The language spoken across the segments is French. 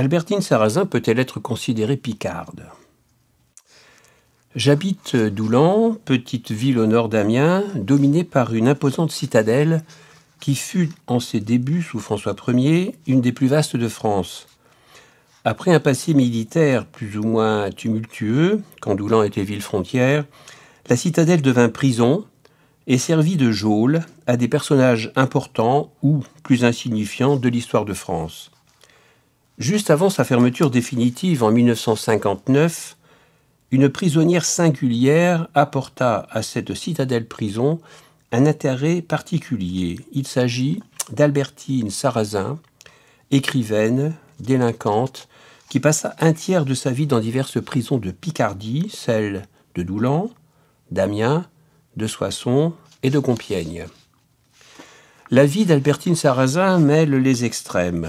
Albertine Sarrazin peut-elle être considérée picarde J'habite Doulan, petite ville au nord d'Amiens, dominée par une imposante citadelle qui fut, en ses débuts sous François Ier, une des plus vastes de France. Après un passé militaire plus ou moins tumultueux, quand Doulan était ville frontière, la citadelle devint prison et servit de geôle à des personnages importants ou plus insignifiants de l'histoire de France. Juste avant sa fermeture définitive en 1959, une prisonnière singulière apporta à cette citadelle prison un intérêt particulier. Il s'agit d'Albertine Sarrazin, écrivaine, délinquante, qui passa un tiers de sa vie dans diverses prisons de Picardie, celles de Doulan, d'Amiens, de Soissons et de Compiègne. La vie d'Albertine Sarrazin mêle les extrêmes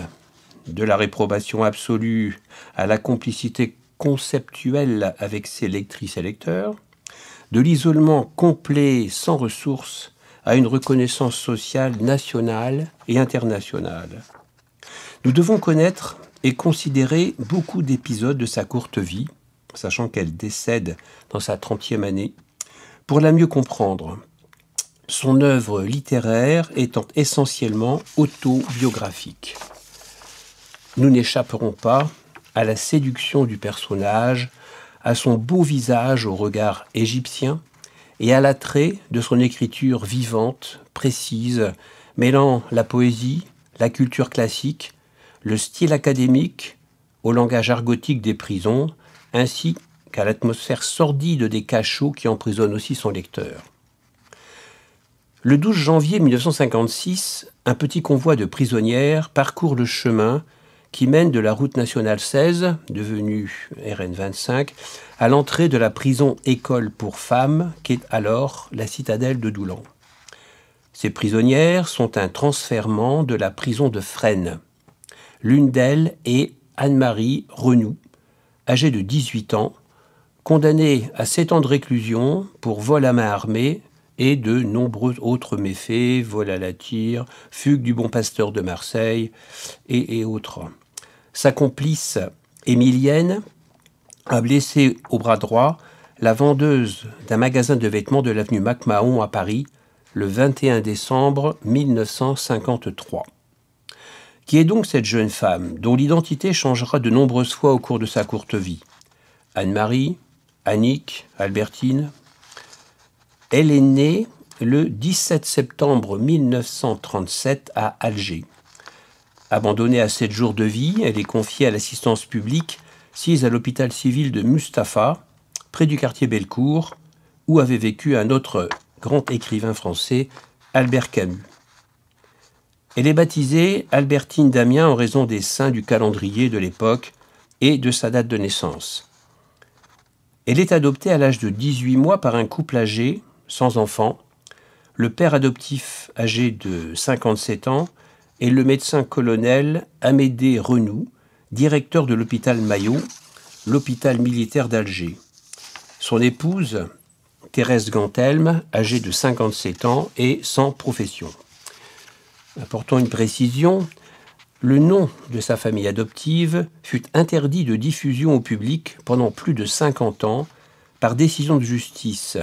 de la réprobation absolue à la complicité conceptuelle avec ses lectrices et lecteurs, de l'isolement complet sans ressources à une reconnaissance sociale nationale et internationale. Nous devons connaître et considérer beaucoup d'épisodes de sa courte vie, sachant qu'elle décède dans sa trentième année, pour la mieux comprendre. Son œuvre littéraire étant essentiellement autobiographique. Nous n'échapperons pas à la séduction du personnage, à son beau visage au regard égyptien et à l'attrait de son écriture vivante, précise, mêlant la poésie, la culture classique, le style académique au langage argotique des prisons, ainsi qu'à l'atmosphère sordide des cachots qui emprisonnent aussi son lecteur. Le 12 janvier 1956, un petit convoi de prisonnières parcourt le chemin qui mène de la route nationale 16, devenue RN25, à l'entrée de la prison école pour femmes, qui est alors la citadelle de Doulan. Ces prisonnières sont un transfèrement de la prison de Fresnes. L'une d'elles est Anne-Marie Renoux, âgée de 18 ans, condamnée à 7 ans de réclusion pour vol à main armée et de nombreux autres méfaits, vol à la tire, fugue du bon pasteur de Marseille et, et autres. Sa complice, Émilienne, a blessé au bras droit la vendeuse d'un magasin de vêtements de l'avenue MacMahon à Paris le 21 décembre 1953. Qui est donc cette jeune femme dont l'identité changera de nombreuses fois au cours de sa courte vie Anne-Marie, Annick, Albertine. Elle est née le 17 septembre 1937 à Alger. Abandonnée à 7 jours de vie, elle est confiée à l'assistance publique, sise à l'hôpital civil de Mustapha, près du quartier Belcourt où avait vécu un autre grand écrivain français, Albert Camus. Elle est baptisée Albertine Damien en raison des saints du calendrier de l'époque et de sa date de naissance. Elle est adoptée à l'âge de 18 mois par un couple âgé, sans enfant. Le père adoptif, âgé de 57 ans, et le médecin colonel Amédée Renou, directeur de l'hôpital Maillot, l'hôpital militaire d'Alger. Son épouse, Thérèse Gantelme, âgée de 57 ans et sans profession. Apportons une précision, le nom de sa famille adoptive fut interdit de diffusion au public pendant plus de 50 ans par décision de justice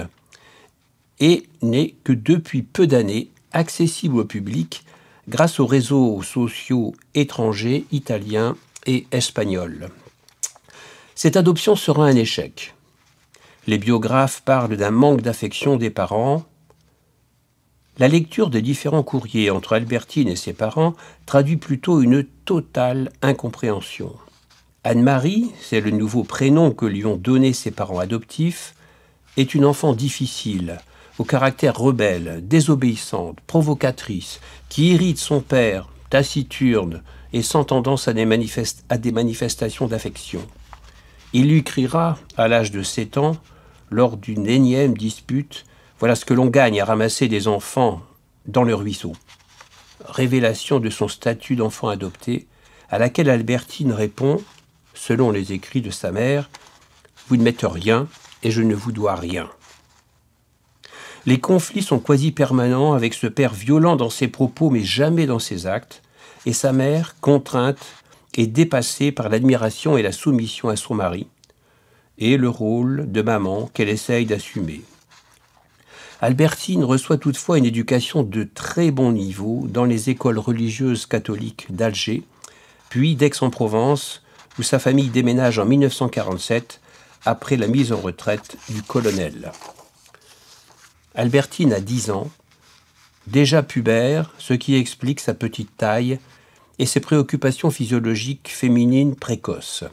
et n'est que depuis peu d'années accessible au public grâce aux réseaux sociaux étrangers, italiens et espagnols. Cette adoption sera un échec. Les biographes parlent d'un manque d'affection des parents. La lecture des différents courriers entre Albertine et ses parents traduit plutôt une totale incompréhension. Anne-Marie, c'est le nouveau prénom que lui ont donné ses parents adoptifs, est une enfant difficile, au caractère rebelle, désobéissante, provocatrice, qui irrite son père, taciturne et sans tendance à des, manifestations d'affection. Il lui criera, à l'âge de 7 ans, lors d'une énième dispute, voilà ce que l'on gagne à ramasser des enfants dans le ruisseau. Révélation de son statut d'enfant adopté, à laquelle Albertine répond, selon les écrits de sa mère, Vous ne mettez rien et je ne vous dois rien. Les conflits sont quasi permanents avec ce père violent dans ses propos mais jamais dans ses actes, et sa mère, contrainte, est dépassée par l'admiration et la soumission à son mari, et le rôle de maman qu'elle essaye d'assumer. Albertine reçoit toutefois une éducation de très bon niveau dans les écoles religieuses catholiques d'Alger, puis d'Aix-en-Provence, où sa famille déménage en 1947 après la mise en retraite du colonel. Albertine a 10 ans, déjà pubère, ce qui explique sa petite taille et ses préoccupations physiologiques féminines précoces.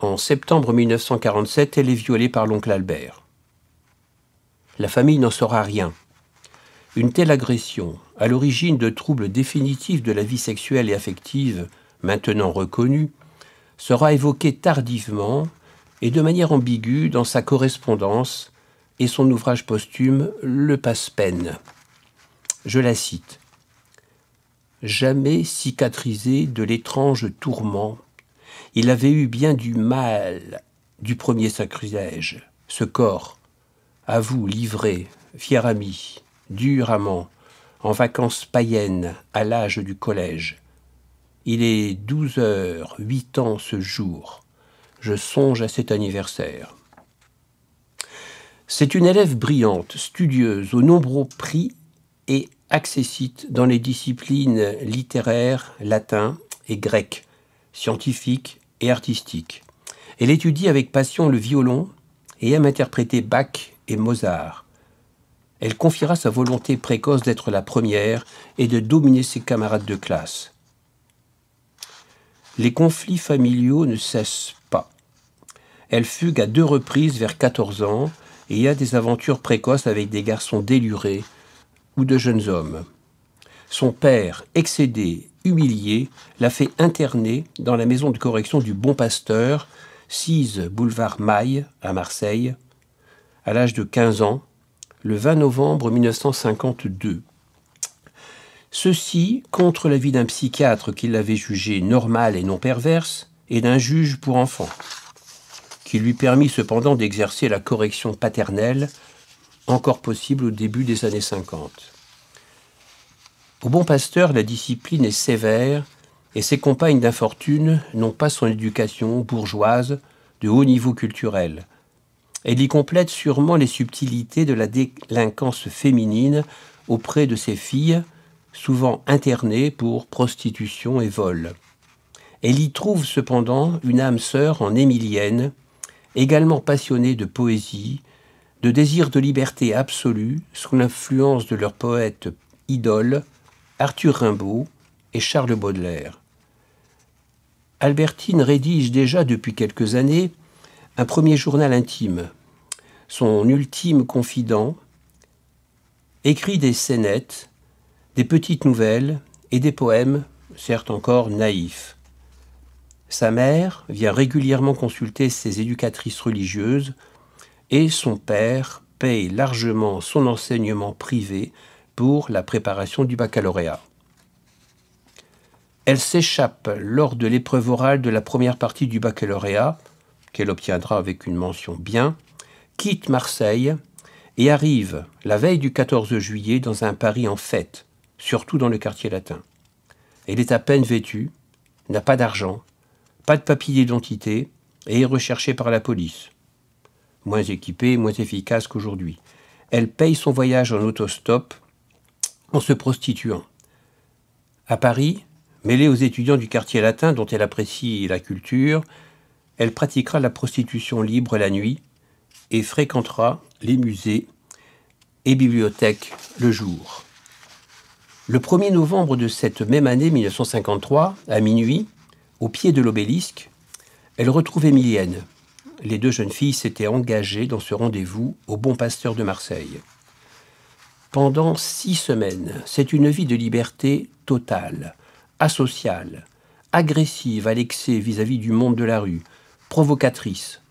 En septembre 1947, elle est violée par l'oncle Albert. La famille n'en saura rien. Une telle agression, à l'origine de troubles définitifs de la vie sexuelle et affective, maintenant reconnus, sera évoquée tardivement et de manière ambiguë dans sa correspondance et son ouvrage posthume Le Passe-Peine. Je la cite. Jamais cicatrisé de l'étrange tourment, il avait eu bien du mal du premier sacrilège. Ce corps, à vous livré, fier ami, dur amant, en vacances païennes à l'âge du collège. Il est douze heures, huit ans ce jour. Je songe à cet anniversaire. C'est une élève brillante, studieuse, aux nombreux prix et accessite dans les disciplines littéraires, latin et grecs, scientifiques et artistiques. Elle étudie avec passion le violon et aime interpréter Bach et Mozart. Elle confiera sa volonté précoce d'être la première et de dominer ses camarades de classe. Les conflits familiaux ne cessent pas. Elle fugue à deux reprises vers 14 ans et a des aventures précoces avec des garçons délurés ou de jeunes hommes. Son père, excédé, humilié, l'a fait interner dans la maison de correction du Bon Pasteur, 6 boulevard Maille, à Marseille, à l'âge de 15 ans, le 20 novembre 1952. Ceci contre l'avis d'un psychiatre qui l'avait jugé normal et non perverse, et d'un juge pour enfants qui lui permit cependant d'exercer la correction paternelle, encore possible au début des années 50. Au bon pasteur, la discipline est sévère et ses compagnes d'infortune n'ont pas son éducation bourgeoise de haut niveau culturel. Elle y complète sûrement les subtilités de la délinquance féminine auprès de ses filles, souvent internées pour prostitution et vol. Elle y trouve cependant une âme sœur en émilienne, également passionnés de poésie, de désir de liberté absolue sous l'influence de leurs poètes idoles Arthur Rimbaud et Charles Baudelaire. Albertine rédige déjà depuis quelques années un premier journal intime, son ultime confident, écrit des scénettes, des petites nouvelles et des poèmes, certes encore naïfs. Sa mère vient régulièrement consulter ses éducatrices religieuses et son père paye largement son enseignement privé pour la préparation du baccalauréat. Elle s'échappe lors de l'épreuve orale de la première partie du baccalauréat, qu'elle obtiendra avec une mention bien, quitte Marseille et arrive la veille du 14 juillet dans un Paris en fête, surtout dans le quartier latin. Elle est à peine vêtue, n'a pas d'argent pas de papier d'identité et est recherchée par la police. Moins équipée, moins efficace qu'aujourd'hui. Elle paye son voyage en autostop en se prostituant. À Paris, mêlée aux étudiants du quartier latin dont elle apprécie la culture, elle pratiquera la prostitution libre la nuit et fréquentera les musées et bibliothèques le jour. Le 1er novembre de cette même année 1953, à minuit, au pied de l'obélisque, elle retrouve Émilienne. Les deux jeunes filles s'étaient engagées dans ce rendez-vous au Bon Pasteur de Marseille. Pendant six semaines, c'est une vie de liberté totale, asociale, agressive à l'excès vis-à-vis du monde de la rue, provocatrice.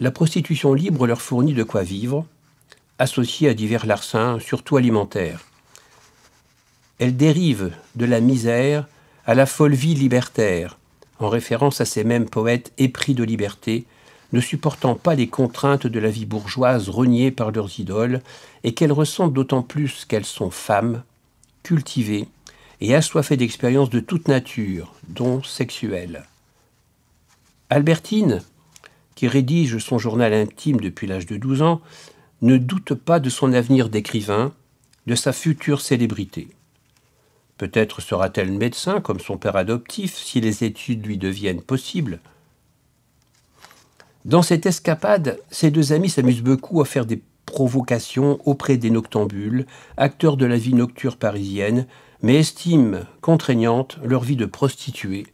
La prostitution libre leur fournit de quoi vivre, associée à divers larcins, surtout alimentaires. Elle dérive de la misère à la folle vie libertaire, en référence à ces mêmes poètes épris de liberté, ne supportant pas les contraintes de la vie bourgeoise reniées par leurs idoles, et qu'elles ressentent d'autant plus qu'elles sont femmes, cultivées et assoiffées d'expériences de toute nature, dont sexuelles. Albertine, qui rédige son journal intime depuis l'âge de 12 ans, ne doute pas de son avenir d'écrivain, de sa future célébrité. Peut-être sera-t-elle médecin comme son père adoptif si les études lui deviennent possibles. Dans cette escapade, ses deux amis s'amusent beaucoup à faire des provocations auprès des noctambules, acteurs de la vie nocturne parisienne, mais estiment contraignante leur vie de prostituée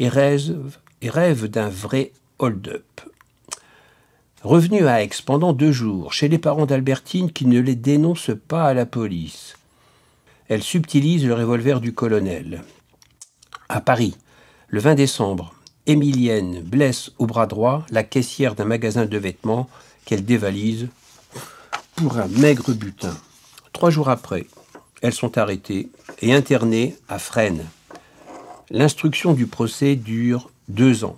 et rêvent, rêvent d'un vrai hold-up. Revenu à Aix pendant deux jours chez les parents d'Albertine qui ne les dénoncent pas à la police, elle subtilise le revolver du colonel. À Paris, le 20 décembre, Émilienne blesse au bras droit la caissière d'un magasin de vêtements qu'elle dévalise pour un maigre butin. Trois jours après, elles sont arrêtées et internées à Fresnes. L'instruction du procès dure deux ans.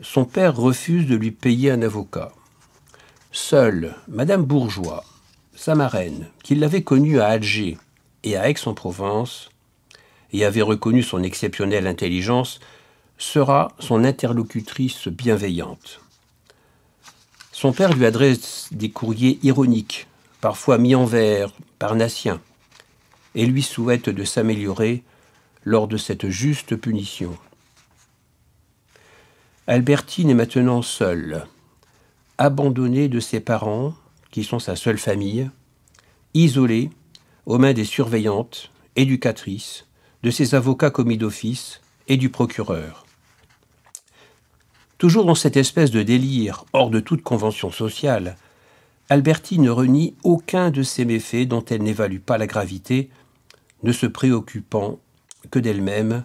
Son père refuse de lui payer un avocat. Seule Madame Bourgeois, sa marraine, qui l'avait connue à Alger, et à Aix-en-Provence, et avait reconnu son exceptionnelle intelligence, sera son interlocutrice bienveillante. Son père lui adresse des courriers ironiques, parfois mis en vers, Nassien, et lui souhaite de s'améliorer lors de cette juste punition. Albertine est maintenant seule, abandonnée de ses parents, qui sont sa seule famille, isolée, aux mains des surveillantes, éducatrices, de ses avocats commis d'office et du procureur. Toujours dans cette espèce de délire hors de toute convention sociale, Albertine ne renie aucun de ces méfaits dont elle n'évalue pas la gravité, ne se préoccupant que d'elle-même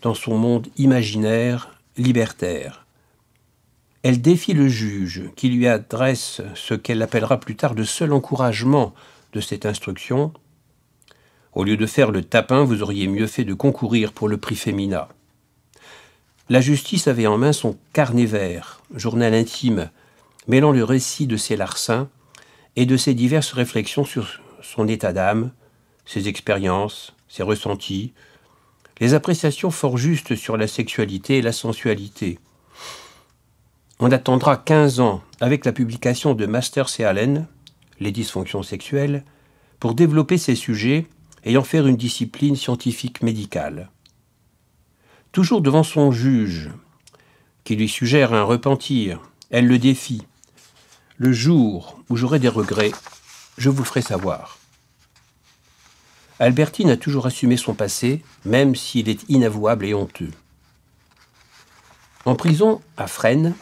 dans son monde imaginaire libertaire. Elle défie le juge qui lui adresse ce qu'elle appellera plus tard de « seul encouragement cette instruction Au lieu de faire le tapin, vous auriez mieux fait de concourir pour le prix féminin. La justice avait en main son carnet vert, journal intime, mêlant le récit de ses larcins et de ses diverses réflexions sur son état d'âme, ses expériences, ses ressentis, les appréciations fort justes sur la sexualité et la sensualité. On attendra 15 ans avec la publication de Masters et Allen les dysfonctions sexuelles, pour développer ses sujets et en faire une discipline scientifique médicale. Toujours devant son juge, qui lui suggère un repentir, elle le défie. Le jour où j'aurai des regrets, je vous ferai savoir. Albertine a toujours assumé son passé, même s'il est inavouable et honteux. En prison, à Fresnes,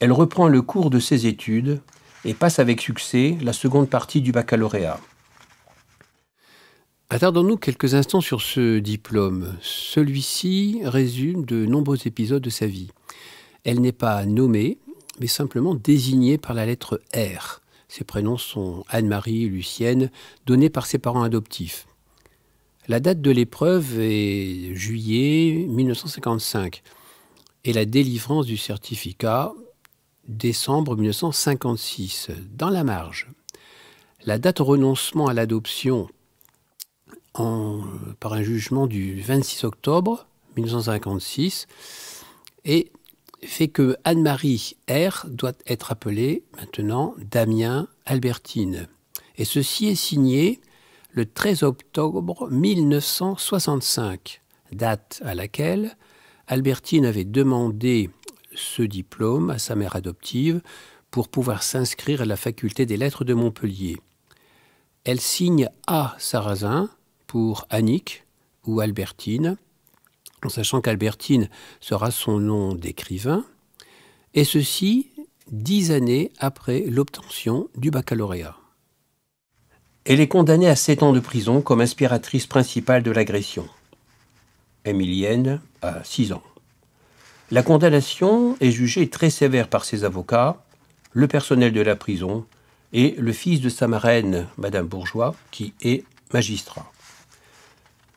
elle reprend le cours de ses études et passe avec succès la seconde partie du baccalauréat. Attardons-nous quelques instants sur ce diplôme. Celui-ci résume de nombreux épisodes de sa vie. Elle n'est pas nommée, mais simplement désignée par la lettre R. Ses prénoms sont Anne-Marie Lucienne, donnés par ses parents adoptifs. La date de l'épreuve est juillet 1955 et la délivrance du certificat décembre 1956. Dans la marge, la date renoncement à l'adoption par un jugement du 26 octobre 1956 et fait que Anne-Marie R doit être appelée maintenant Damien Albertine. Et ceci est signé le 13 octobre 1965, date à laquelle Albertine avait demandé ce diplôme à sa mère adoptive pour pouvoir s'inscrire à la faculté des lettres de Montpellier. Elle signe A. Sarrazin pour Annick ou Albertine, en sachant qu'Albertine sera son nom d'écrivain, et ceci dix années après l'obtention du baccalauréat. Elle est condamnée à sept ans de prison comme inspiratrice principale de l'agression. Émilienne a six ans. La condamnation est jugée très sévère par ses avocats, le personnel de la prison et le fils de sa marraine, Madame Bourgeois, qui est magistrat.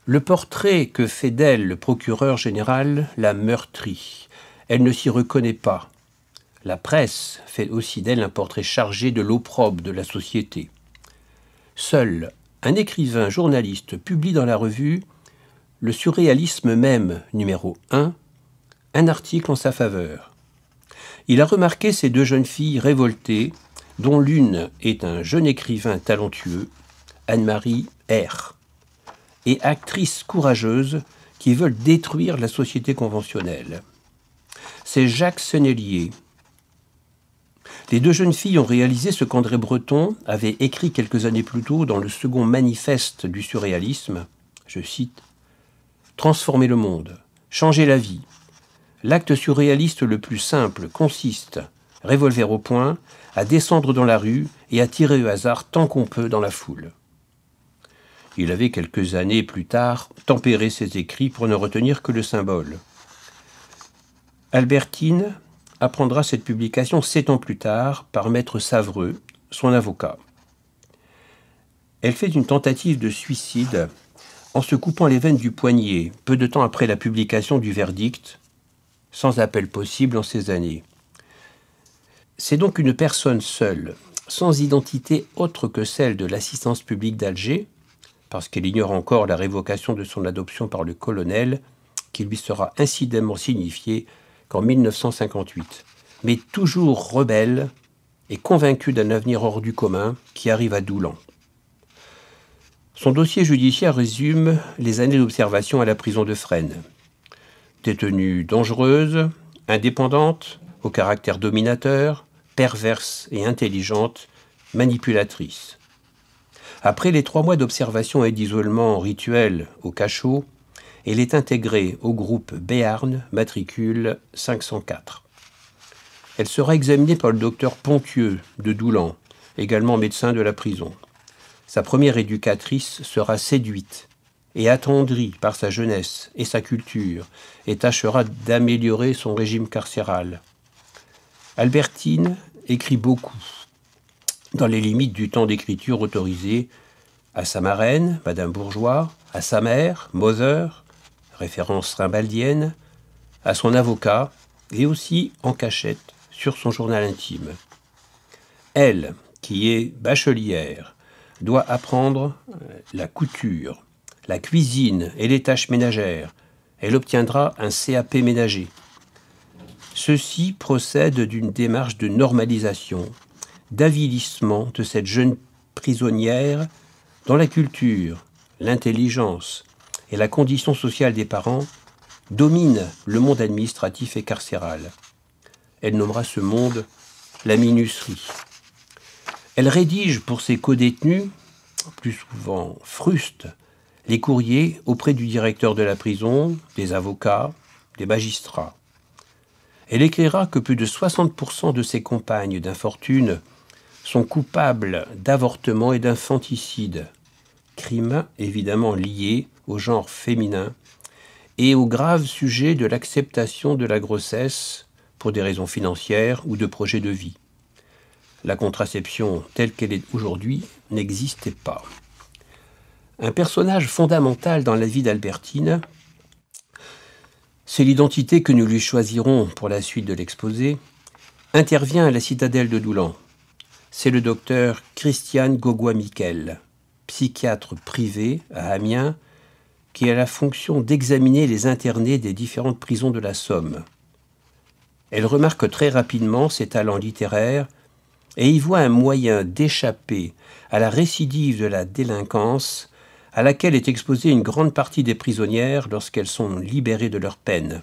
Le portrait que fait d'elle le procureur général la meurtrit. Elle ne s'y reconnaît pas. La presse fait aussi d'elle un portrait chargé de l'opprobre de la société. Seul un écrivain journaliste publie dans la revue Le surréalisme même numéro 1 un article en sa faveur. Il a remarqué ces deux jeunes filles révoltées, dont l'une est un jeune écrivain talentueux, Anne-Marie R., et actrice courageuse qui veulent détruire la société conventionnelle. C'est Jacques Sennelier. Les deux jeunes filles ont réalisé ce qu'André Breton avait écrit quelques années plus tôt dans le second manifeste du surréalisme. Je cite Transformer le monde, changer la vie, L'acte surréaliste le plus simple consiste, revolver au poing, à descendre dans la rue et à tirer au hasard tant qu'on peut dans la foule. Il avait quelques années plus tard tempéré ses écrits pour ne retenir que le symbole. Albertine apprendra cette publication sept ans plus tard par maître Savreux, son avocat. Elle fait une tentative de suicide en se coupant les veines du poignet, peu de temps après la publication du verdict, sans appel possible en ces années. C'est donc une personne seule, sans identité autre que celle de l'assistance publique d'Alger, parce qu'elle ignore encore la révocation de son adoption par le colonel, qui lui sera incidemment signifiée qu'en 1958. Mais toujours rebelle et convaincue d'un avenir hors du commun qui arrive à Doulan. Son dossier judiciaire résume les années d'observation à la prison de Fresnes tenue dangereuse, indépendante, au caractère dominateur, perverse et intelligente, manipulatrice. Après les trois mois d'observation et d'isolement rituel au cachot, elle est intégrée au groupe Béarn, matricule 504. Elle sera examinée par le docteur Pontieux de Doulan, également médecin de la prison. Sa première éducatrice sera séduite et attendrie par sa jeunesse et sa culture, et tâchera d'améliorer son régime carcéral. Albertine écrit beaucoup, dans les limites du temps d'écriture autorisé, à sa marraine, Madame Bourgeois, à sa mère, Moser, référence rimbaldienne, à son avocat, et aussi en cachette sur son journal intime. Elle, qui est bachelière, doit apprendre euh, la couture, la cuisine et les tâches ménagères. Elle obtiendra un CAP ménager. Ceci procède d'une démarche de normalisation, d'avilissement de cette jeune prisonnière dont la culture, l'intelligence et la condition sociale des parents dominent le monde administratif et carcéral. Elle nommera ce monde la minuterie. Elle rédige pour ses codétenus, plus souvent frustes, les courriers auprès du directeur de la prison, des avocats, des magistrats. Elle éclaira que plus de 60% de ses compagnes d'infortune sont coupables d'avortement et d'infanticide, crimes évidemment liés au genre féminin et au grave sujet de l'acceptation de la grossesse pour des raisons financières ou de projets de vie. La contraception telle qu'elle est aujourd'hui n'existait pas un personnage fondamental dans la vie d'Albertine. C'est l'identité que nous lui choisirons pour la suite de l'exposé. Intervient à la citadelle de Doulan. C'est le docteur Christian Gogois-Miquel, psychiatre privé à Amiens, qui a la fonction d'examiner les internés des différentes prisons de la Somme. Elle remarque très rapidement ses talents littéraires et y voit un moyen d'échapper à la récidive de la délinquance à laquelle est exposée une grande partie des prisonnières lorsqu'elles sont libérées de leur peine.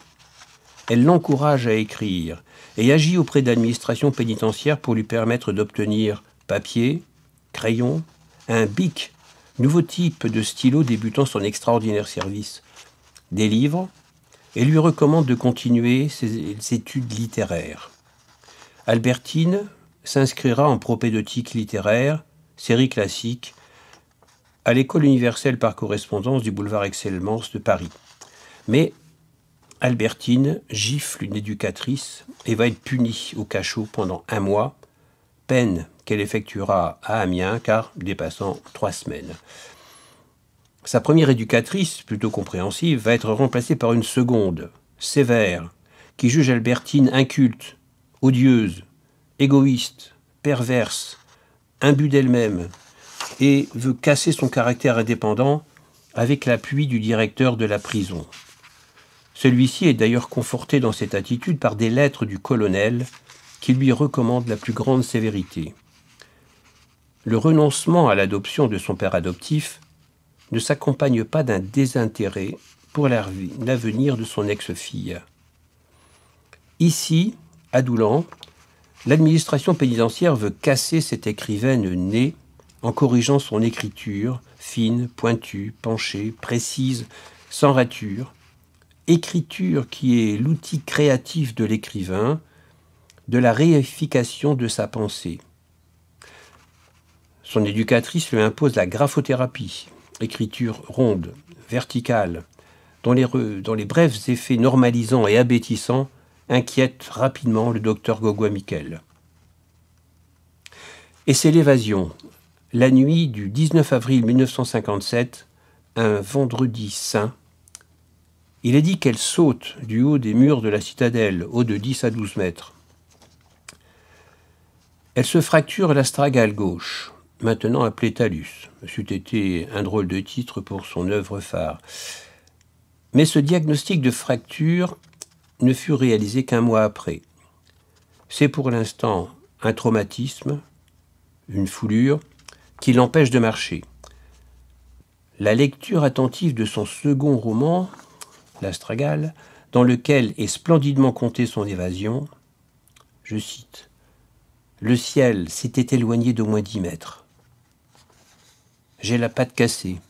Elle l'encourage à écrire et agit auprès d'administrations pénitentiaires pour lui permettre d'obtenir papier, crayon, un bic, nouveau type de stylo débutant son extraordinaire service, des livres, et lui recommande de continuer ses, études littéraires. Albertine s'inscrira en propédeutique littéraire, série classique, à l'école universelle par correspondance du boulevard Excellence de Paris. Mais Albertine gifle une éducatrice et va être punie au cachot pendant un mois, peine qu'elle effectuera à Amiens car dépassant trois semaines. Sa première éducatrice, plutôt compréhensive, va être remplacée par une seconde, sévère, qui juge Albertine inculte, odieuse, égoïste, perverse, imbue d'elle-même, et veut casser son caractère indépendant avec l'appui du directeur de la prison. Celui-ci est d'ailleurs conforté dans cette attitude par des lettres du colonel qui lui recommandent la plus grande sévérité. Le renoncement à l'adoption de son père adoptif ne s'accompagne pas d'un désintérêt pour l'avenir de son ex-fille. Ici, à Doulan, l'administration pénitentiaire veut casser cette écrivaine née en corrigeant son écriture, fine, pointue, penchée, précise, sans rature, écriture qui est l'outil créatif de l'écrivain, de la réification de sa pensée. Son éducatrice lui impose la graphothérapie, écriture ronde, verticale, dont les, brefs effets normalisants et abétissants inquiètent rapidement le docteur gauguin Miquel. Et c'est l'évasion, la nuit du 19 avril 1957, un vendredi saint, il est dit qu'elle saute du haut des murs de la citadelle, haut de 10 à 12 mètres. Elle se fracture la stragale gauche, maintenant appelée Talus. C'eût été un drôle de titre pour son œuvre phare. Mais ce diagnostic de fracture ne fut réalisé qu'un mois après. C'est pour l'instant un traumatisme, une foulure, qui l'empêche de marcher. La lecture attentive de son second roman, L'Astragale, dans lequel est splendidement contée son évasion, je cite Le ciel s'était éloigné d'au moins dix mètres. J'ai la patte cassée.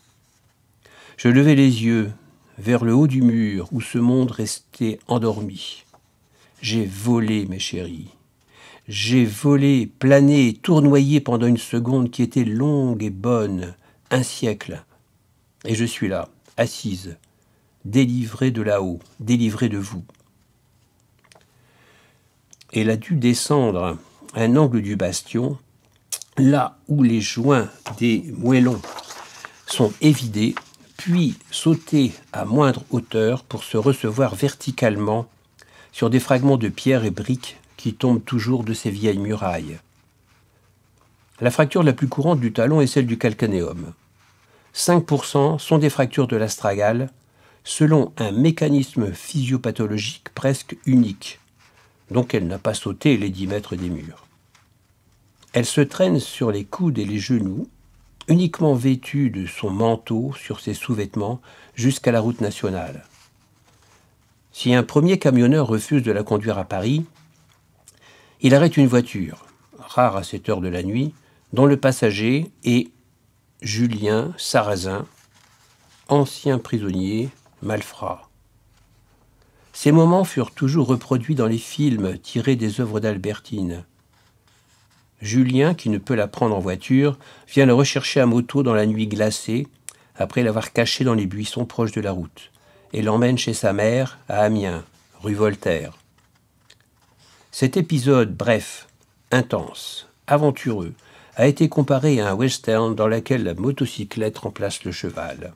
Je levai les yeux vers le haut du mur où ce monde restait endormi. J'ai volé, mes chéris. J'ai volé, plané tournoyé pendant une seconde qui était longue et bonne, un siècle. Et je suis là, assise, délivrée de là-haut, délivrée de vous. Elle a dû descendre un angle du bastion, là où les joints des moellons sont évidés, puis sauter à moindre hauteur pour se recevoir verticalement sur des fragments de pierre et briques qui tombe toujours de ces vieilles murailles. La fracture la plus courante du talon est celle du calcanéum. 5% sont des fractures de l'astragale, selon un mécanisme physiopathologique presque unique. Donc elle n'a pas sauté les 10 mètres des murs. Elle se traîne sur les coudes et les genoux, uniquement vêtue de son manteau sur ses sous-vêtements jusqu'à la route nationale. Si un premier camionneur refuse de la conduire à Paris, il arrête une voiture, rare à cette heure de la nuit, dont le passager est Julien Sarrazin, ancien prisonnier, malfrat. Ces moments furent toujours reproduits dans les films tirés des œuvres d'Albertine. Julien, qui ne peut la prendre en voiture, vient le rechercher à moto dans la nuit glacée, après l'avoir caché dans les buissons proches de la route, et l'emmène chez sa mère, à Amiens, rue Voltaire. Cet épisode bref, intense, aventureux, a été comparé à un western dans lequel la motocyclette remplace le cheval.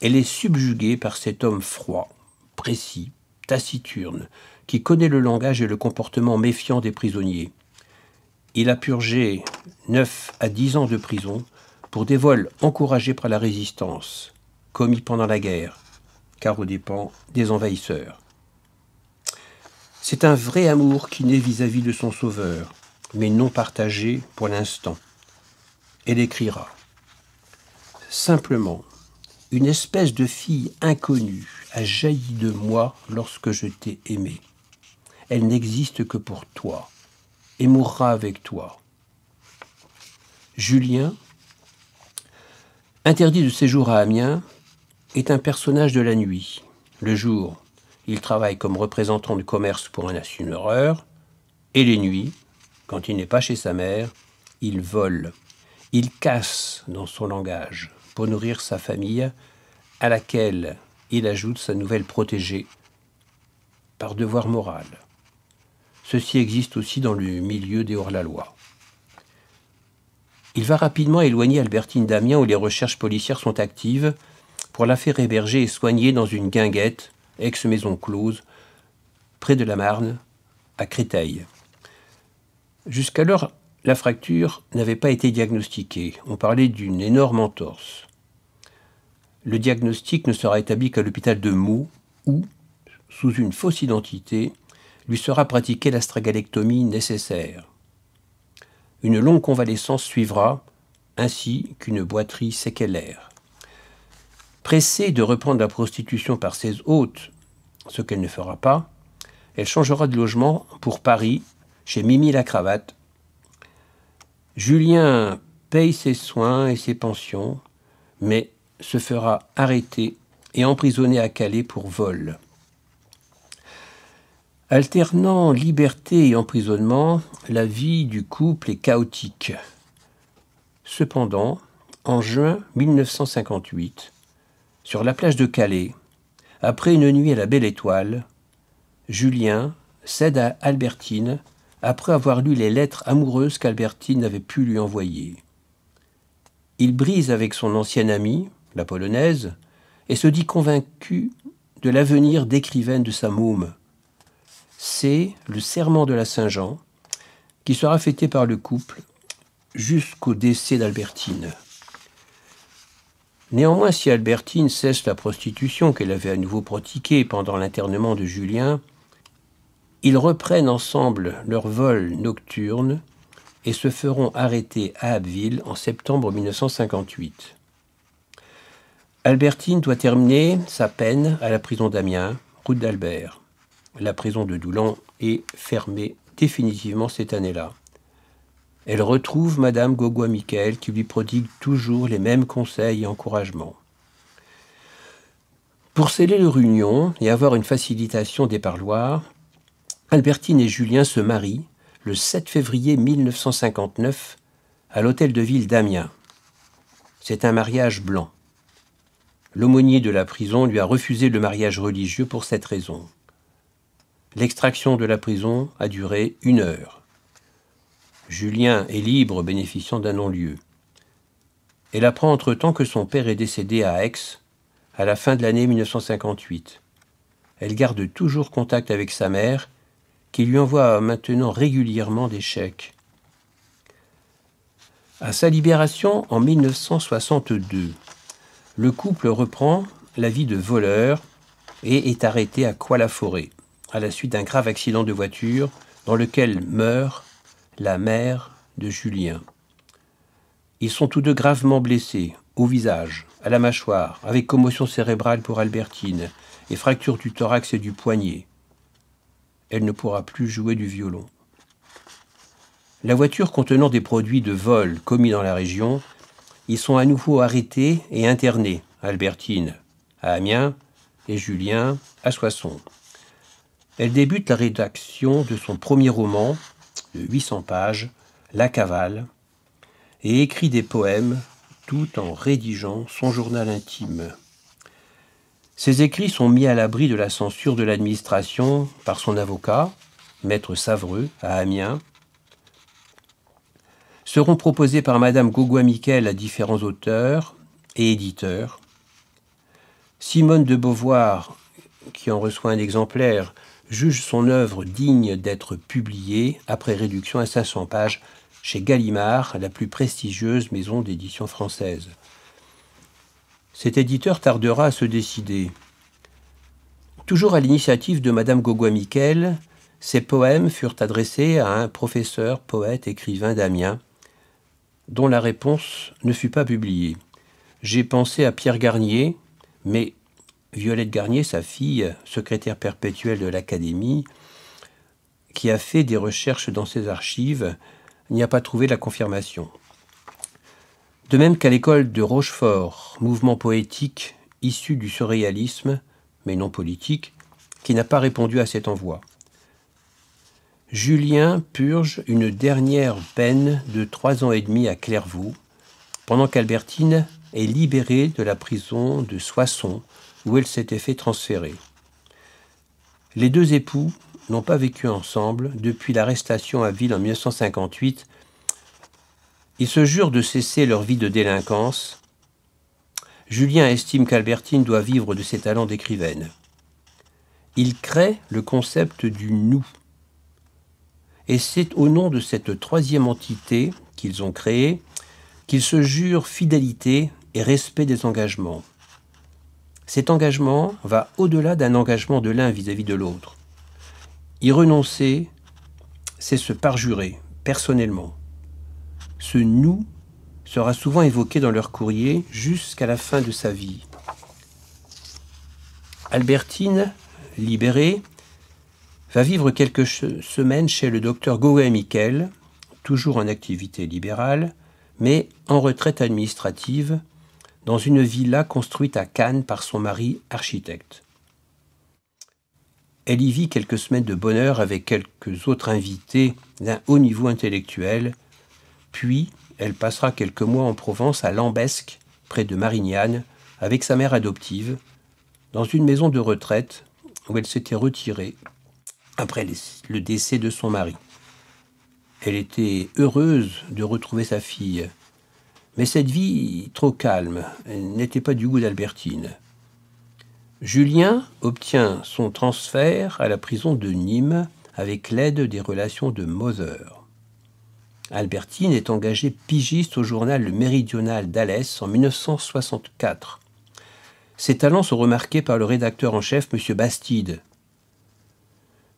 Elle est subjuguée par cet homme froid, précis, taciturne, qui connaît le langage et le comportement méfiant des prisonniers. Il a purgé 9 à 10 ans de prison pour des vols encouragés par la résistance, commis pendant la guerre, car au dépens des envahisseurs. C'est un vrai amour qui naît vis-à-vis de son Sauveur, mais non partagé pour l'instant. Elle écrira Simplement, une espèce de fille inconnue a jailli de moi lorsque je t'ai aimé. Elle n'existe que pour toi et mourra avec toi. Julien, interdit de séjour à Amiens, est un personnage de la nuit. Le jour, il travaille comme représentant de commerce pour un assureur, et les nuits, quand il n'est pas chez sa mère, il vole. Il casse dans son langage pour nourrir sa famille, à laquelle il ajoute sa nouvelle protégée, par devoir moral. Ceci existe aussi dans le milieu des hors-la-loi. Il va rapidement éloigner Albertine Damien où les recherches policières sont actives pour la faire héberger et soigner dans une guinguette ex-maison close, près de la Marne, à Créteil. Jusqu'alors, la fracture n'avait pas été diagnostiquée. On parlait d'une énorme entorse. Le diagnostic ne sera établi qu'à l'hôpital de Meaux, où, sous une fausse identité, lui sera pratiquée la nécessaire. Une longue convalescence suivra, ainsi qu'une boiterie séquellaire. Pressée de reprendre la prostitution par ses hôtes, ce qu'elle ne fera pas, elle changera de logement pour Paris, chez Mimi la cravate. Julien paye ses soins et ses pensions, mais se fera arrêter et emprisonner à Calais pour vol. Alternant liberté et emprisonnement, la vie du couple est chaotique. Cependant, en juin 1958, sur la plage de Calais, après une nuit à la belle étoile, Julien cède à Albertine après avoir lu les lettres amoureuses qu'Albertine n'avait pu lui envoyer. Il brise avec son ancienne amie, la polonaise, et se dit convaincu de l'avenir d'écrivaine de sa môme. C'est le serment de la Saint-Jean qui sera fêté par le couple jusqu'au décès d'Albertine. Néanmoins, si Albertine cesse la prostitution qu'elle avait à nouveau pratiquée pendant l'internement de Julien, ils reprennent ensemble leur vol nocturne et se feront arrêter à Abbeville en septembre 1958. Albertine doit terminer sa peine à la prison d'Amiens, route d'Albert. La prison de Doulan est fermée définitivement cette année-là. Elle retrouve Madame gogoua miquel qui lui prodigue toujours les mêmes conseils et encouragements. Pour sceller leur union et avoir une facilitation des parloirs, Albertine et Julien se marient le 7 février 1959 à l'hôtel de ville d'Amiens. C'est un mariage blanc. L'aumônier de la prison lui a refusé le mariage religieux pour cette raison. L'extraction de la prison a duré une heure. Julien est libre bénéficiant d'un non-lieu. Elle apprend entre-temps que son père est décédé à Aix à la fin de l'année 1958. Elle garde toujours contact avec sa mère, qui lui envoie maintenant régulièrement des chèques. À sa libération en 1962, le couple reprend la vie de voleur et est arrêté à quoi la forêt à la suite d'un grave accident de voiture dans lequel meurt la mère de Julien. Ils sont tous deux gravement blessés, au visage, à la mâchoire, avec commotion cérébrale pour Albertine et fracture du thorax et du poignet. Elle ne pourra plus jouer du violon. La voiture contenant des produits de vol commis dans la région, ils sont à nouveau arrêtés et internés, Albertine, à Amiens, et Julien, à Soissons. Elle débute la rédaction de son premier roman, 800 pages, la cavale, et écrit des poèmes tout en rédigeant son journal intime. Ses écrits sont mis à l'abri de la censure de l'administration par son avocat, maître Savreux, à Amiens. Seront proposés par Madame Gaugois-Miquel à différents auteurs et éditeurs. Simone de Beauvoir, qui en reçoit un exemplaire, juge son œuvre digne d'être publiée après réduction à 500 pages chez Gallimard, la plus prestigieuse maison d'édition française. Cet éditeur tardera à se décider. Toujours à l'initiative de Madame gauguin miquel ses poèmes furent adressés à un professeur, poète, écrivain d'Amiens, dont la réponse ne fut pas publiée. J'ai pensé à Pierre Garnier, mais Violette Garnier, sa fille, secrétaire perpétuelle de l'Académie, qui a fait des recherches dans ses archives, n'y a pas trouvé la confirmation. De même qu'à l'école de Rochefort, mouvement poétique issu du surréalisme, mais non politique, qui n'a pas répondu à cet envoi. Julien purge une dernière peine de trois ans et demi à Clairvaux, pendant qu'Albertine est libérée de la prison de Soissons où elle s'était fait transférer. Les deux époux n'ont pas vécu ensemble depuis l'arrestation à Ville en 1958. Ils se jurent de cesser leur vie de délinquance. Julien estime qu'Albertine doit vivre de ses talents d'écrivaine. Il crée le concept du nous. Et c'est au nom de cette troisième entité qu'ils ont créée qu'ils se jurent fidélité et respect des engagements. Cet engagement va au-delà d'un engagement de l'un vis-à-vis de l'autre. Y renoncer, c'est se parjurer, personnellement. Ce nous sera souvent évoqué dans leur courrier jusqu'à la fin de sa vie. Albertine, libérée, va vivre quelques semaines chez le docteur Gauguin Miquel, toujours en activité libérale, mais en retraite administrative, dans une villa construite à Cannes par son mari architecte. Elle y vit quelques semaines de bonheur avec quelques autres invités d'un haut niveau intellectuel, puis elle passera quelques mois en Provence à Lambesc, près de Marignane, avec sa mère adoptive, dans une maison de retraite où elle s'était retirée après le décès de son mari. Elle était heureuse de retrouver sa fille, mais cette vie trop calme n'était pas du goût d'Albertine. Julien obtient son transfert à la prison de Nîmes avec l'aide des relations de Moser. Albertine est engagée pigiste au journal Le Méridional d'Alès en 1964. Ses talents sont remarqués par le rédacteur en chef, M. Bastide.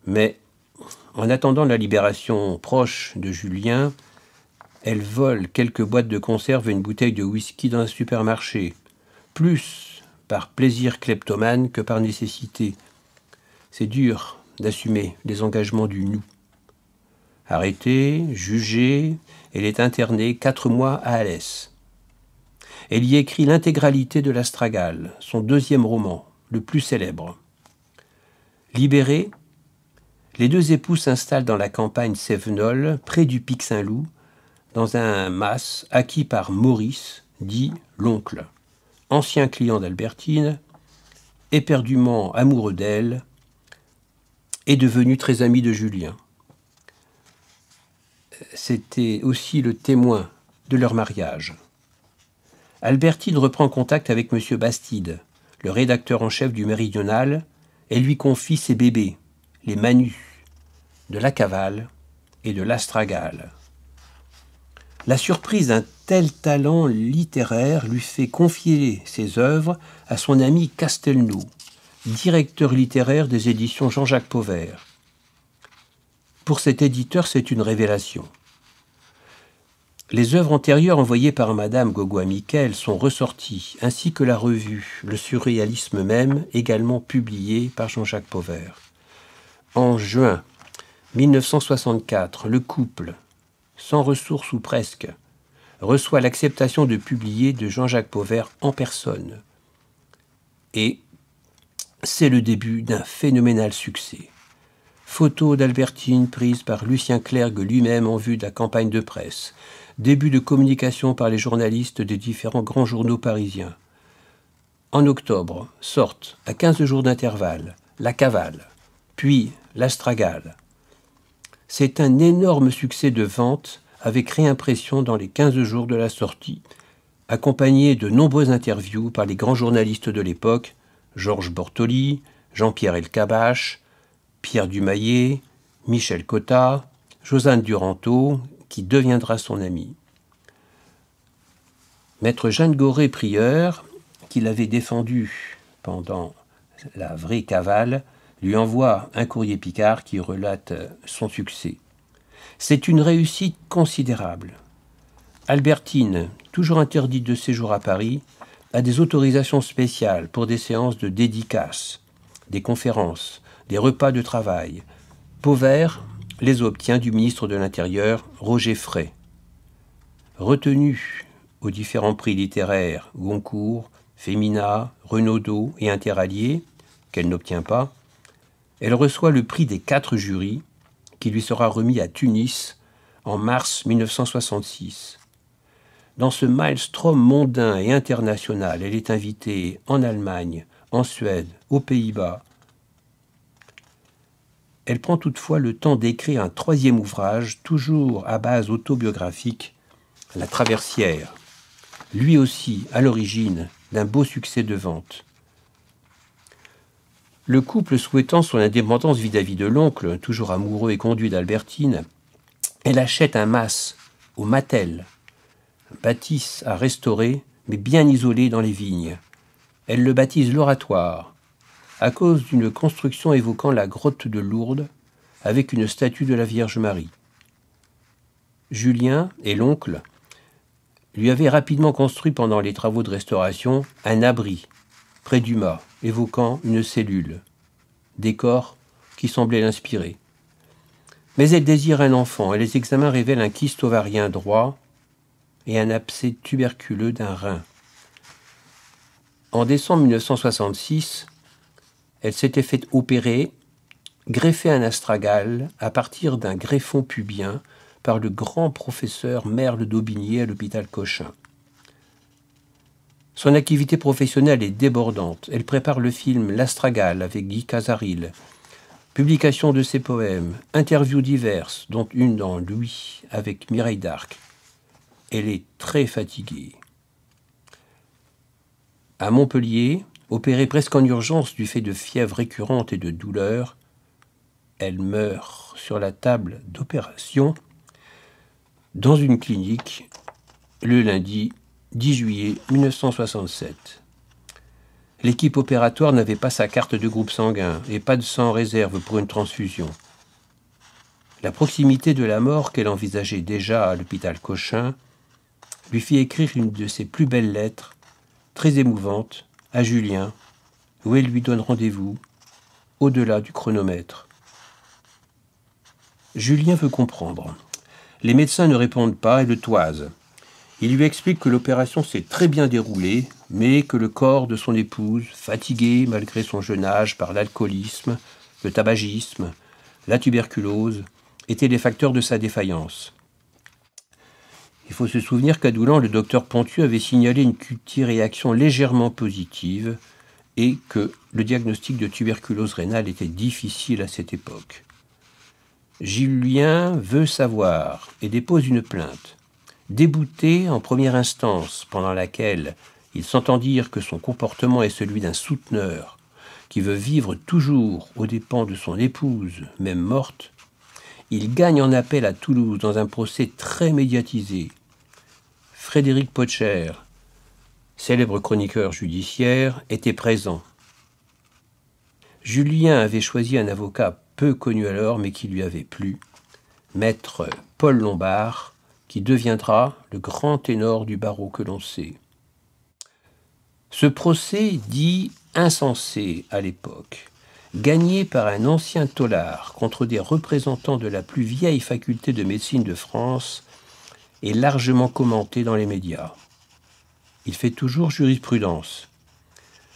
Mais, en attendant la libération proche de Julien, elle vole quelques boîtes de conserve et une bouteille de whisky dans un supermarché. Plus par plaisir kleptomane que par nécessité. C'est dur d'assumer les engagements du nous. Arrêtée, jugée, elle est internée quatre mois à Alès. Elle y écrit l'intégralité de l'Astragale, son deuxième roman, le plus célèbre. Libérée, les deux époux s'installent dans la campagne Sévenol, près du Pic Saint-Loup, dans un mas acquis par Maurice, dit l'oncle, ancien client d'Albertine, éperdument amoureux d'elle, et devenu très ami de Julien. C'était aussi le témoin de leur mariage. Albertine reprend contact avec M. Bastide, le rédacteur en chef du Méridional, et lui confie ses bébés, les Manus, de la Cavale et de l'Astragale. La surprise d'un tel talent littéraire lui fait confier ses œuvres à son ami Castelnau, directeur littéraire des éditions Jean-Jacques Pauvert. Pour cet éditeur, c'est une révélation. Les œuvres antérieures envoyées par Madame Gogois-Miquel sont ressorties, ainsi que la revue Le surréalisme même, également publiée par Jean-Jacques Pauvert. En juin 1964, le couple, sans ressources ou presque, reçoit l'acceptation de publier de Jean-Jacques Pauvert en personne. Et c'est le début d'un phénoménal succès. Photos d'Albertine prise par Lucien Clergue lui-même en vue de la campagne de presse, début de communication par les journalistes des différents grands journaux parisiens. En octobre, sortent, à 15 jours d'intervalle, La Cavale, puis L'Astragale, c'est un énorme succès de vente avec réimpression dans les 15 jours de la sortie, accompagné de nombreuses interviews par les grands journalistes de l'époque, Georges Bortoli, Jean-Pierre Elkabach, Pierre Dumayet, Michel Cotta, Josanne Duranteau, qui deviendra son ami. Maître Jeanne Goré-Prieur, qui l'avait défendu pendant la vraie cavale, lui envoie un courrier Picard qui relate son succès. C'est une réussite considérable. Albertine, toujours interdite de séjour à Paris, a des autorisations spéciales pour des séances de dédicaces, des conférences, des repas de travail. Pauvert les obtient du ministre de l'Intérieur, Roger Fray. Retenue aux différents prix littéraires Goncourt, Fémina, Renaudot et Interallié, qu'elle n'obtient pas, elle reçoit le prix des quatre jurys, qui lui sera remis à Tunis en mars 1966. Dans ce maelstrom mondain et international, elle est invitée en Allemagne, en Suède, aux Pays-Bas. Elle prend toutefois le temps d'écrire un troisième ouvrage, toujours à base autobiographique, La Traversière, lui aussi à l'origine d'un beau succès de vente. Le couple souhaitant son indépendance vis-à-vis de l'oncle, toujours amoureux et conduit d'Albertine, elle achète un mas au Matel, bâtisse à restaurer, mais bien isolée dans les vignes. Elle le baptise l'oratoire, à cause d'une construction évoquant la grotte de Lourdes, avec une statue de la Vierge Marie. Julien et l'oncle lui avaient rapidement construit pendant les travaux de restauration un abri près du mât, évoquant une cellule. Décor qui semblait l'inspirer. Mais elle désire un enfant et les examens révèlent un kyste ovarien droit et un abcès tuberculeux d'un rein. En décembre 1966, elle s'était fait opérer, greffer un astragale à partir d'un greffon pubien par le grand professeur Merle d'Aubigné à l'hôpital Cochin. Son activité professionnelle est débordante. Elle prépare le film L'Astragale avec Guy Casaril, publication de ses poèmes, interviews diverses, dont une dans Lui avec Mireille d'Arc. Elle est très fatiguée. À Montpellier, opérée presque en urgence du fait de fièvre récurrente et de douleurs, elle meurt sur la table d'opération dans une clinique le lundi 10 juillet 1967. L'équipe opératoire n'avait pas sa carte de groupe sanguin et pas de sang réserve pour une transfusion. La proximité de la mort qu'elle envisageait déjà à l'hôpital Cochin lui fit écrire une de ses plus belles lettres, très émouvante, à Julien, où elle lui donne rendez-vous au-delà du chronomètre. Julien veut comprendre. Les médecins ne répondent pas et le toisent. Il lui explique que l'opération s'est très bien déroulée, mais que le corps de son épouse, fatigué malgré son jeune âge par l'alcoolisme, le tabagisme, la tuberculose, étaient les facteurs de sa défaillance. Il faut se souvenir qu'à Doulan, le docteur Pontu avait signalé une cutie-réaction légèrement positive et que le diagnostic de tuberculose rénale était difficile à cette époque. Julien veut savoir et dépose une plainte débouté en première instance, pendant laquelle il s'entend dire que son comportement est celui d'un souteneur, qui veut vivre toujours aux dépens de son épouse, même morte, il gagne en appel à Toulouse dans un procès très médiatisé. Frédéric Potcher, célèbre chroniqueur judiciaire, était présent. Julien avait choisi un avocat peu connu alors, mais qui lui avait plu, maître Paul Lombard, qui deviendra le grand ténor du barreau que l'on sait. Ce procès, dit insensé à l'époque, gagné par un ancien tolard contre des représentants de la plus vieille faculté de médecine de France, est largement commenté dans les médias. Il fait toujours jurisprudence.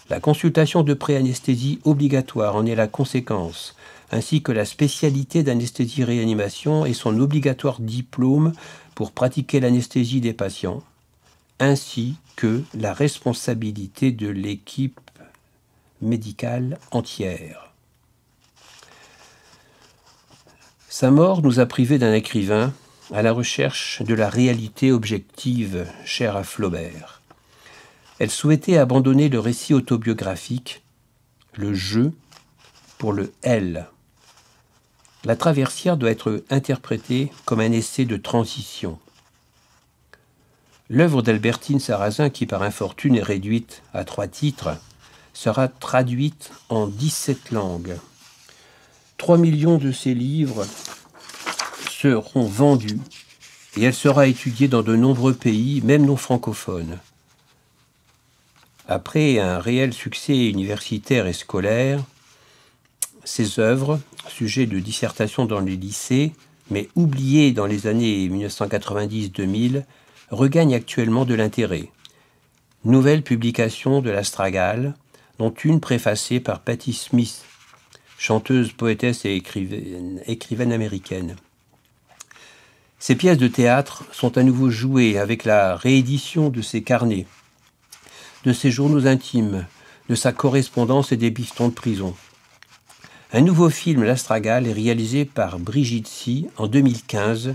La consultation de préanesthésie obligatoire en est la conséquence, ainsi que la spécialité d'anesthésie-réanimation et son obligatoire diplôme pour pratiquer l'anesthésie des patients, ainsi que la responsabilité de l'équipe médicale entière. Sa mort nous a privés d'un écrivain à la recherche de la réalité objective chère à Flaubert. Elle souhaitait abandonner le récit autobiographique, le jeu, pour le L la traversière doit être interprétée comme un essai de transition. L'œuvre d'Albertine Sarrazin, qui par infortune est réduite à trois titres, sera traduite en 17 langues. 3 millions de ses livres seront vendus et elle sera étudiée dans de nombreux pays, même non francophones. Après un réel succès universitaire et scolaire, ses œuvres sujet de dissertation dans les lycées, mais oublié dans les années 1990-2000, regagne actuellement de l'intérêt. Nouvelle publication de la Stragale, dont une préfacée par Patty Smith, chanteuse, poétesse et écrivaine, américaine. Ses pièces de théâtre sont à nouveau jouées avec la réédition de ses carnets, de ses journaux intimes, de sa correspondance et des bifetons de prison. Un nouveau film, L'Astragale, est réalisé par Brigitte Si en 2015,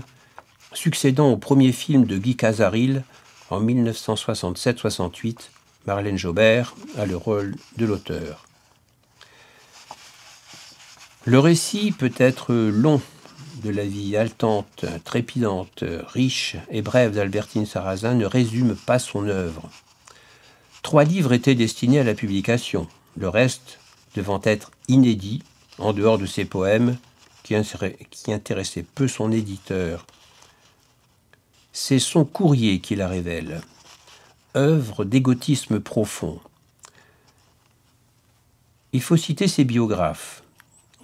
succédant au premier film de Guy Cazaril en 1967-68, Marlène Jobert a le rôle de l'auteur. Le récit peut être long de la vie haletante, trépidante, riche et brève d'Albertine Sarrazin ne résume pas son œuvre. Trois livres étaient destinés à la publication, le reste devant être inédit en dehors de ses poèmes, qui, qui intéressaient peu son éditeur. C'est son courrier qui la révèle, œuvre d'égotisme profond. Il faut citer ses biographes,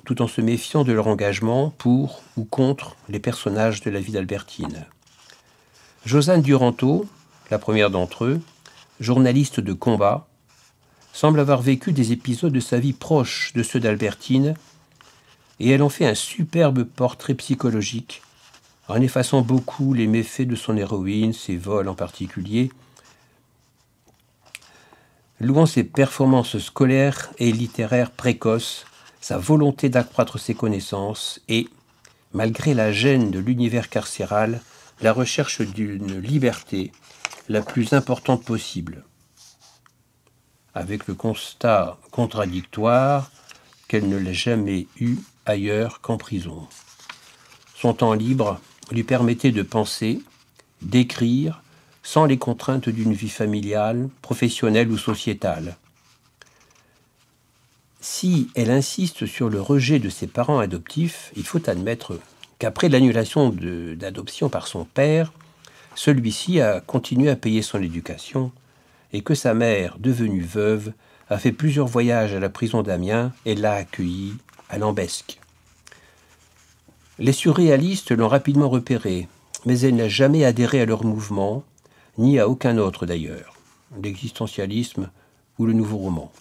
tout en se méfiant de leur engagement pour ou contre les personnages de la vie d'Albertine. Josanne Duranto, la première d'entre eux, journaliste de combat, semble avoir vécu des épisodes de sa vie proches de ceux d'Albertine, et elle en fait un superbe portrait psychologique, en effaçant beaucoup les méfaits de son héroïne, ses vols en particulier, louant ses performances scolaires et littéraires précoces, sa volonté d'accroître ses connaissances et, malgré la gêne de l'univers carcéral, la recherche d'une liberté la plus importante possible avec le constat contradictoire qu'elle ne l'a jamais eu ailleurs qu'en prison. Son temps libre lui permettait de penser, d'écrire, sans les contraintes d'une vie familiale, professionnelle ou sociétale. Si elle insiste sur le rejet de ses parents adoptifs, il faut admettre qu'après l'annulation d'adoption par son père, celui-ci a continué à payer son éducation, et que sa mère, devenue veuve, a fait plusieurs voyages à la prison d'Amiens et l'a accueillie à l'Ambesque. Les surréalistes l'ont rapidement repérée, mais elle n'a jamais adhéré à leur mouvement, ni à aucun autre d'ailleurs, l'existentialisme ou le nouveau roman.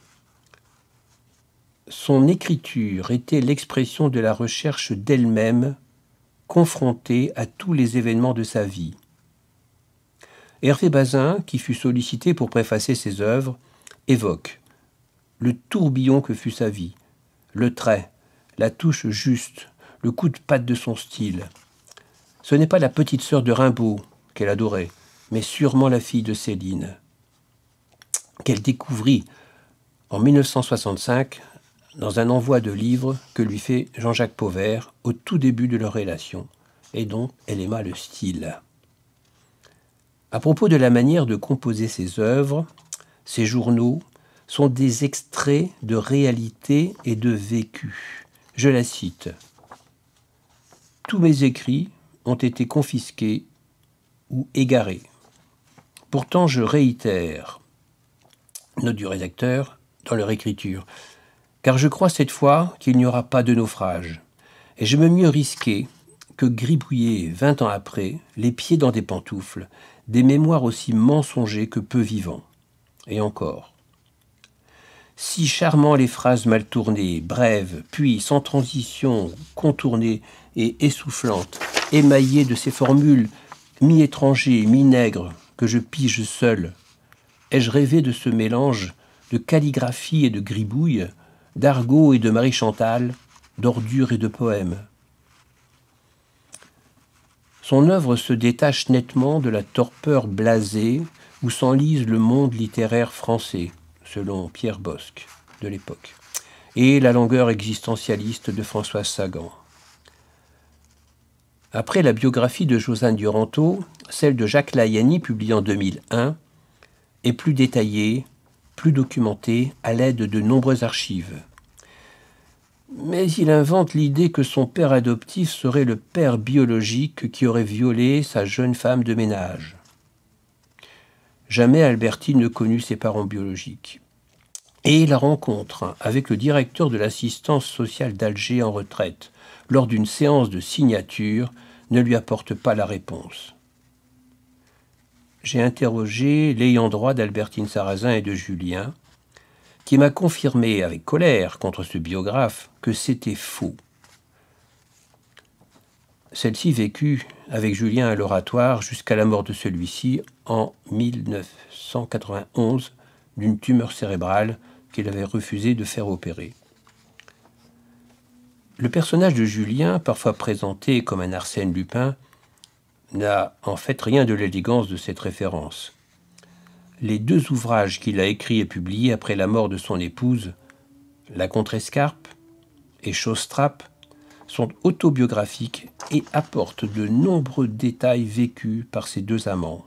Son écriture était l'expression de la recherche d'elle-même, confrontée à tous les événements de sa vie, Hervé Bazin, qui fut sollicité pour préfacer ses œuvres, évoque le tourbillon que fut sa vie, le trait, la touche juste, le coup de patte de son style. Ce n'est pas la petite sœur de Rimbaud qu'elle adorait, mais sûrement la fille de Céline, qu'elle découvrit en 1965 dans un envoi de livres que lui fait Jean-Jacques Pauvert au tout début de leur relation, et dont elle aima le style. À propos de la manière de composer ses œuvres, ses journaux sont des extraits de réalité et de vécu. Je la cite. Tous mes écrits ont été confisqués ou égarés. Pourtant, je réitère, note du rédacteur, dans leur écriture, car je crois cette fois qu'il n'y aura pas de naufrage, et je me mieux risquer que gribouiller vingt ans après, les pieds dans des pantoufles, des mémoires aussi mensongers que peu vivants. Et encore. Si charmant les phrases mal tournées, brèves, puis sans transition, contournées et essoufflantes, émaillées de ces formules mi étrangers mi nègres que je pige seul, ai-je rêvé de ce mélange de calligraphie et de gribouille, d'argot et de Marie Chantal, d'ordure et de poèmes son œuvre se détache nettement de la torpeur blasée où s'enlise le monde littéraire français, selon Pierre Bosque de l'époque, et la longueur existentialiste de François Sagan. Après la biographie de Josin Duranto, celle de Jacques Layani, publiée en 2001, est plus détaillée, plus documentée à l'aide de nombreuses archives mais il invente l'idée que son père adoptif serait le père biologique qui aurait violé sa jeune femme de ménage. Jamais Albertine ne connut ses parents biologiques. Et la rencontre avec le directeur de l'assistance sociale d'Alger en retraite, lors d'une séance de signature, ne lui apporte pas la réponse. J'ai interrogé l'ayant droit d'Albertine Sarrazin et de Julien, qui m'a confirmé avec colère contre ce biographe que c'était faux. Celle-ci vécut avec Julien à l'oratoire jusqu'à la mort de celui-ci en 1991 d'une tumeur cérébrale qu'il avait refusé de faire opérer. Le personnage de Julien, parfois présenté comme un Arsène Lupin, n'a en fait rien de l'élégance de cette référence les deux ouvrages qu'il a écrits et publiés après la mort de son épouse, La Contrescarpe et Chaustrappe, sont autobiographiques et apportent de nombreux détails vécus par ses deux amants.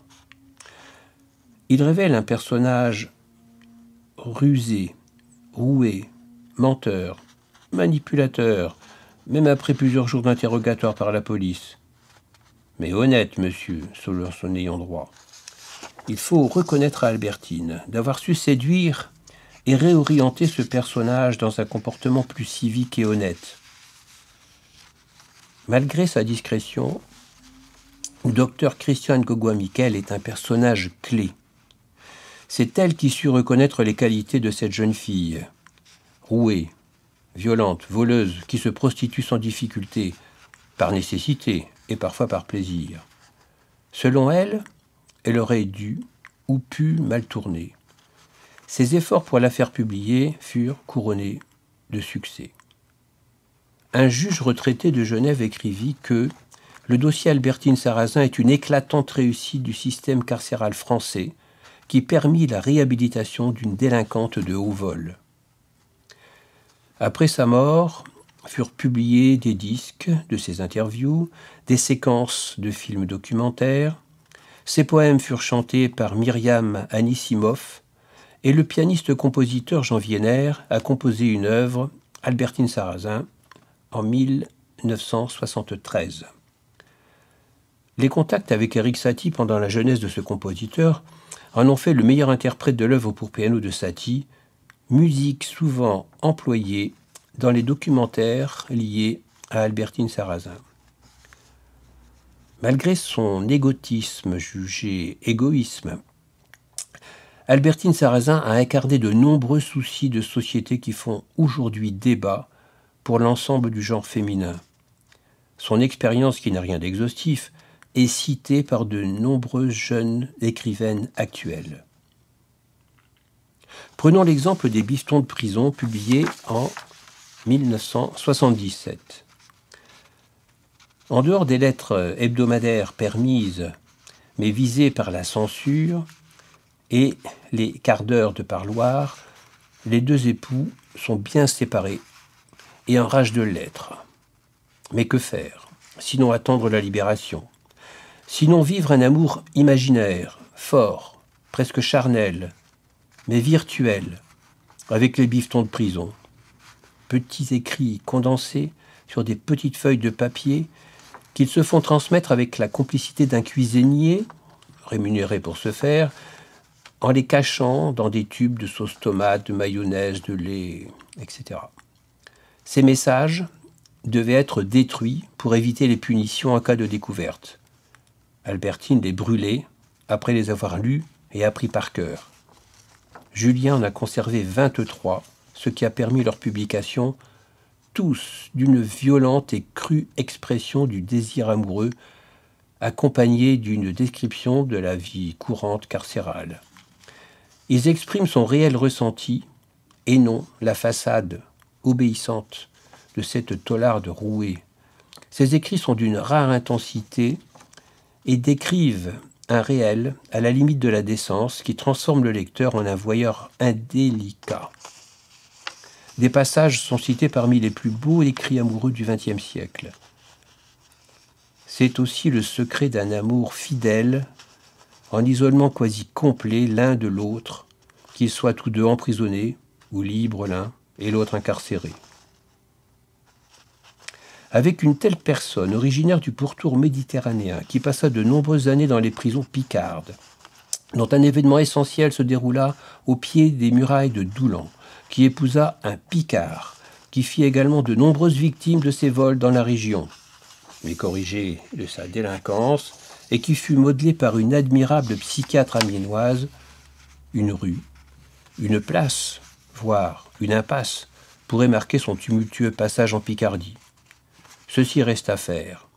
Il révèle un personnage rusé, roué, menteur, manipulateur, même après plusieurs jours d'interrogatoire par la police. Mais honnête, monsieur, selon son ayant droit. Il faut reconnaître à Albertine d'avoir su séduire et réorienter ce personnage dans un comportement plus civique et honnête. Malgré sa discrétion, le docteur Christian Gogua-Miquel est un personnage clé. C'est elle qui sut reconnaître les qualités de cette jeune fille. Rouée, violente, voleuse, qui se prostitue sans difficulté, par nécessité et parfois par plaisir. Selon elle, elle aurait dû ou pu mal tourner. Ses efforts pour la faire publier furent couronnés de succès. Un juge retraité de Genève écrivit que le dossier Albertine Sarrazin est une éclatante réussite du système carcéral français qui permit la réhabilitation d'une délinquante de haut vol. Après sa mort, furent publiés des disques de ses interviews, des séquences de films documentaires, ses poèmes furent chantés par Myriam Anissimov et le pianiste-compositeur Jean Vienner a composé une œuvre, Albertine Sarrazin, en 1973. Les contacts avec Eric Satie pendant la jeunesse de ce compositeur en ont fait le meilleur interprète de l'œuvre pour piano de Satie, musique souvent employée dans les documentaires liés à Albertine Sarrazin. Malgré son égotisme jugé égoïsme, Albertine Sarrazin a incarné de nombreux soucis de société qui font aujourd'hui débat pour l'ensemble du genre féminin. Son expérience, qui n'a rien d'exhaustif, est citée par de nombreuses jeunes écrivaines actuelles. Prenons l'exemple des bistons de prison publiés en 1977. En dehors des lettres euh, hebdomadaires permises, mais visées par la censure, et les quarts d'heure de parloir, les deux époux sont bien séparés et en rage de lettres. Mais que faire, sinon attendre la libération Sinon vivre un amour imaginaire, fort, presque charnel, mais virtuel, avec les bifetons de prison. Petits écrits condensés sur des petites feuilles de papier qu'ils se font transmettre avec la complicité d'un cuisinier, rémunéré pour ce faire, en les cachant dans des tubes de sauce tomate, de mayonnaise, de lait, etc. Ces messages devaient être détruits pour éviter les punitions en cas de découverte. Albertine les brûlait après les avoir lus et appris par cœur. Julien en a conservé 23, ce qui a permis leur publication tous d'une violente et crue expression du désir amoureux, accompagnée d'une description de la vie courante carcérale. Ils expriment son réel ressenti, et non la façade obéissante de cette tolarde rouée. Ces écrits sont d'une rare intensité et décrivent un réel à la limite de la décence qui transforme le lecteur en un voyeur indélicat. Des passages sont cités parmi les plus beaux écrits amoureux du XXe siècle. C'est aussi le secret d'un amour fidèle, en isolement quasi complet l'un de l'autre, qu'ils soient tous deux emprisonnés ou libres l'un et l'autre incarcéré. Avec une telle personne, originaire du pourtour méditerranéen, qui passa de nombreuses années dans les prisons picardes, dont un événement essentiel se déroula au pied des murailles de Doulan, qui épousa un Picard, qui fit également de nombreuses victimes de ses vols dans la région, mais corrigé de sa délinquance, et qui fut modelé par une admirable psychiatre amiénoise, une rue, une place, voire une impasse, pourrait marquer son tumultueux passage en Picardie. Ceci reste à faire.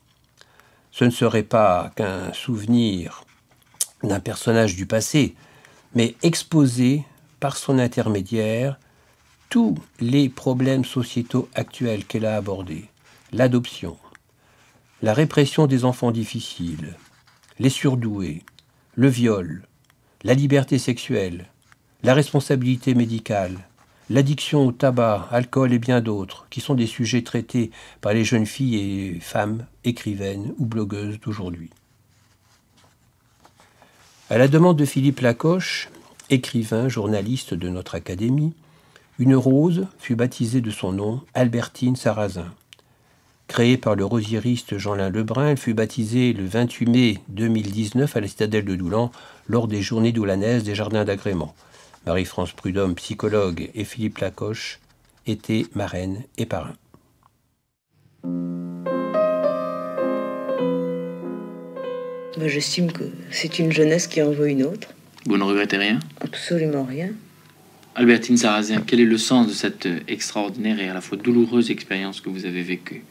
Ce ne serait pas qu'un souvenir d'un personnage du passé, mais exposé par son intermédiaire tous les problèmes sociétaux actuels qu'elle a abordés, l'adoption, la répression des enfants difficiles, les surdoués, le viol, la liberté sexuelle, la responsabilité médicale, l'addiction au tabac, alcool et bien d'autres, qui sont des sujets traités par les jeunes filles et femmes, écrivaines ou blogueuses d'aujourd'hui. À la demande de Philippe Lacoche, écrivain, journaliste de notre académie, une rose fut baptisée de son nom Albertine Sarrazin. Créée par le rosieriste Jeanlin Lebrun, elle fut baptisée le 28 mai 2019 à la citadelle de Doulan lors des journées doulanaises des jardins d'agrément. Marie-France Prudhomme, psychologue, et Philippe Lacoche étaient marraines et parrains. J'estime que c'est une jeunesse qui en une autre. Vous ne regrettez rien Absolument rien. Albertine Sarrazin, quel est le sens de cette euh, extraordinaire et à la fois douloureuse expérience que vous avez vécue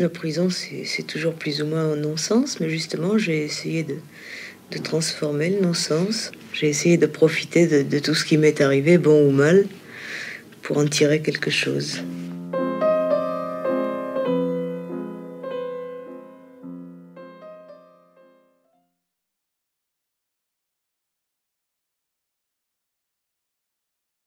La prison, c'est toujours plus ou moins un non-sens, mais justement, j'ai essayé de, transformer le non-sens. J'ai essayé de profiter de tout ce qui m'est arrivé, bon ou mal, pour en tirer quelque chose.